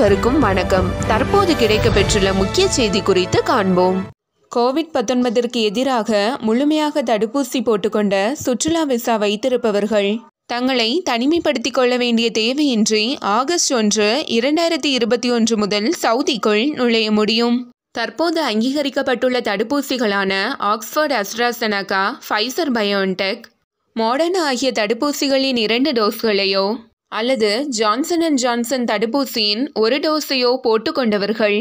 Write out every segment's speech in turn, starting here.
அனைவருக்கும் வணக்கம் தற்போது கிடைக்கப்பெற்றுள்ள முக்கிய செய்தி குறித்து காண்போம் கோவிட் பத்தொன்பதற்கு எதிராக முழுமையாக தடுப்பூசி போட்டுக்கொண்ட சுற்றுலா விசா வைத்திருப்பவர்கள் தங்களை தனிமைப்படுத்திக் கொள்ள வேண்டிய தேவையின்றி ஆகஸ்ட் ஒன்று இரண்டாயிரத்தி இருபத்தி ஒன்று முதல் சவுதிக்குள் நுழைய முடியும் தற்போது அங்கீகரிக்கப்பட்டுள்ள தடுப்பூசிகளான Oxford AstraZeneca Pfizer BioNTech Moderna ஆகிய தடுப்பூசிகளின் இரண்டு டோஸ்களையோ அல்லது ஜான்சன் அண்ட் ஜான்சன் தடுப்பூசியின் ஒரு டோஸையோ போட்டுக்கொண்டவர்கள்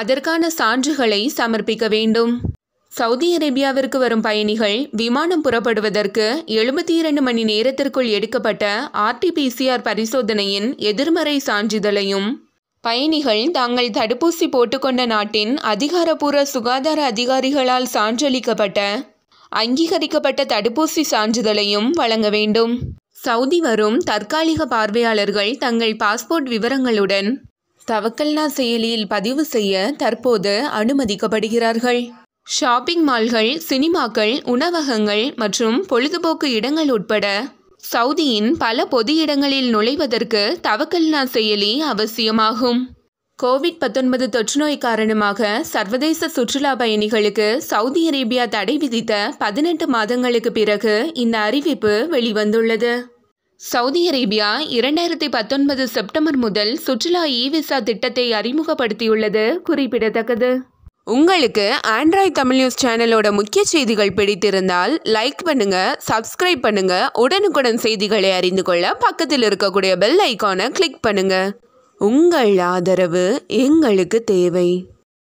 அதற்கான சான்றுகளை சமர்ப்பிக்க வேண்டும் சவுதி அரேபியாவிற்கு வரும் பயணிகள் விமானம் புறப்படுவதற்கு எழுபத்தி இரண்டு மணி நேரத்திற்குள் எடுக்கப்பட்ட ஆர்டிபிசிஆர் பரிசோதனையின் எதிர்மறை சான்றிதழையும் பயணிகள் தாங்கள் தடுப்பூசி போட்டுக்கொண்ட நாட்டின் அதிகாரப்பூர்வ சுகாதார அதிகாரிகளால் சான்றளிக்கப்பட்ட அங்கீகரிக்கப்பட்ட தடுப்பூசி சான்றிதழையும் வழங்க வேண்டும் சவுதி வரும் தற்காலிக பார்வையாளர்கள் தங்கள் பாஸ்போர்ட் விவரங்களுடன் தவக்கல்னா செயலியில் பதிவு செய்ய தற்போது அனுமதிக்கப்படுகிறார்கள் ஷாப்பிங் மால்கள் சினிமாக்கள் உணவகங்கள் மற்றும் பொழுதுபோக்கு இடங்கள் உட்பட சவுதியின் பல பொது இடங்களில் நுழைவதற்கு தவக்கல்னா செயலி அவசியமாகும் கோவிட் பத்தொன்பது தொற்றுநோய் காரணமாக சர்வதேச சுற்றுலா பயணிகளுக்கு சவுதி அரேபியா தடை விதித்த பதினெட்டு மாதங்களுக்கு பிறகு இந்த அறிவிப்பு வெளிவந்துள்ளது சவுதி அரேபியா இரண்டாயிரத்தி பத்தொன்பது செப்டம்பர் முதல் சுற்றுலா இ விசா திட்டத்தை அறிமுகப்படுத்தியுள்ளது குறிப்பிடத்தக்கது உங்களுக்கு ஆண்ட்ராய்ட் தமிழ் நியூஸ் சேனலோட முக்கிய செய்திகள் பிடித்திருந்தால் லைக் பண்ணுங்க சப்ஸ்கிரைப் பண்ணுங்க உடனுக்குடன் செய்திகளை அறிந்து கொள்ள பக்கத்தில் இருக்கக்கூடிய பெல் ஐக்கானை கிளிக் பண்ணுங்க உங்கள் ஆதரவு எங்களுக்கு தேவை